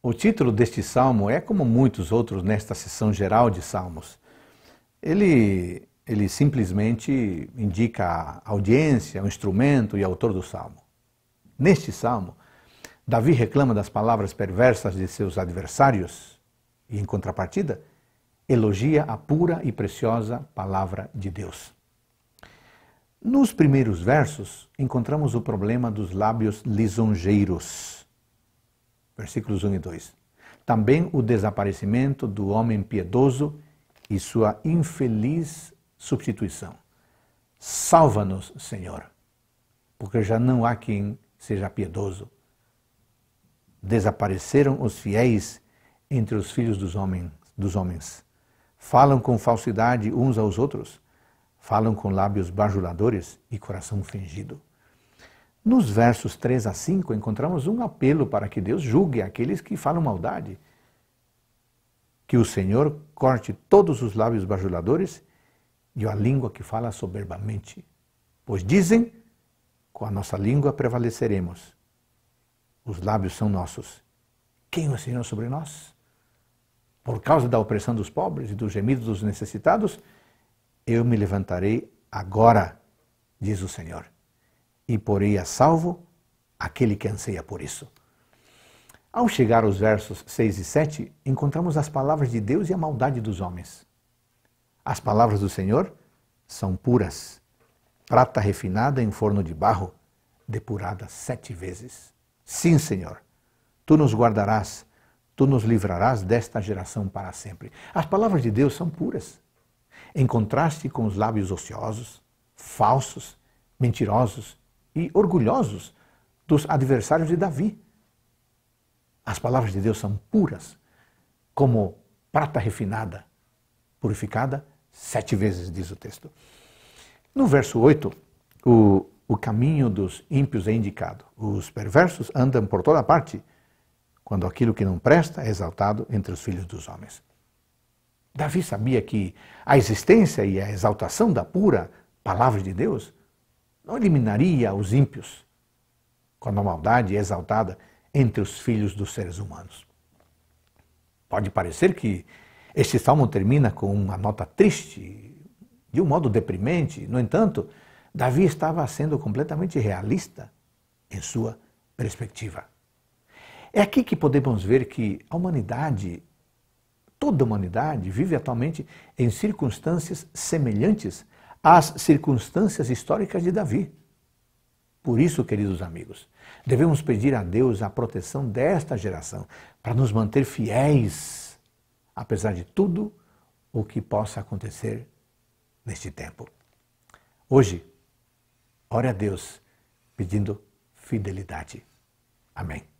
O título deste salmo é como muitos outros nesta sessão geral de salmos. Ele, ele simplesmente indica a audiência, o instrumento e autor do salmo. Neste salmo, Davi reclama das palavras perversas de seus adversários e, em contrapartida, elogia a pura e preciosa palavra de Deus. Nos primeiros versos, encontramos o problema dos lábios lisonjeiros versículos 1 e 2. Também o desaparecimento do homem piedoso e sua infeliz substituição. Salva-nos, Senhor, porque já não há quem seja piedoso. Desapareceram os fiéis entre os filhos dos homens, dos homens. Falam com falsidade uns aos outros, falam com lábios bajuladores e coração fingido. Nos versos 3 a 5, encontramos um apelo para que Deus julgue aqueles que falam maldade. Que o Senhor corte todos os lábios bajuladores e a língua que fala soberbamente. Pois dizem, com a nossa língua prevaleceremos. Os lábios são nossos. Quem é o Senhor sobre nós? Por causa da opressão dos pobres e dos gemidos dos necessitados, eu me levantarei agora, diz o Senhor e porei a salvo aquele que anseia por isso. Ao chegar aos versos 6 e 7, encontramos as palavras de Deus e a maldade dos homens. As palavras do Senhor são puras, prata refinada em forno de barro, depurada sete vezes. Sim, Senhor, tu nos guardarás, tu nos livrarás desta geração para sempre. As palavras de Deus são puras, em contraste com os lábios ociosos, falsos, mentirosos e orgulhosos dos adversários de Davi. As palavras de Deus são puras, como prata refinada, purificada sete vezes, diz o texto. No verso 8, o, o caminho dos ímpios é indicado. Os perversos andam por toda parte, quando aquilo que não presta é exaltado entre os filhos dos homens. Davi sabia que a existência e a exaltação da pura palavra de Deus não eliminaria os ímpios, quando a maldade é exaltada entre os filhos dos seres humanos. Pode parecer que este salmo termina com uma nota triste, de um modo deprimente, no entanto, Davi estava sendo completamente realista em sua perspectiva. É aqui que podemos ver que a humanidade, toda a humanidade, vive atualmente em circunstâncias semelhantes às circunstâncias históricas de Davi. Por isso, queridos amigos, devemos pedir a Deus a proteção desta geração para nos manter fiéis, apesar de tudo o que possa acontecer neste tempo. Hoje, ore a Deus pedindo fidelidade. Amém.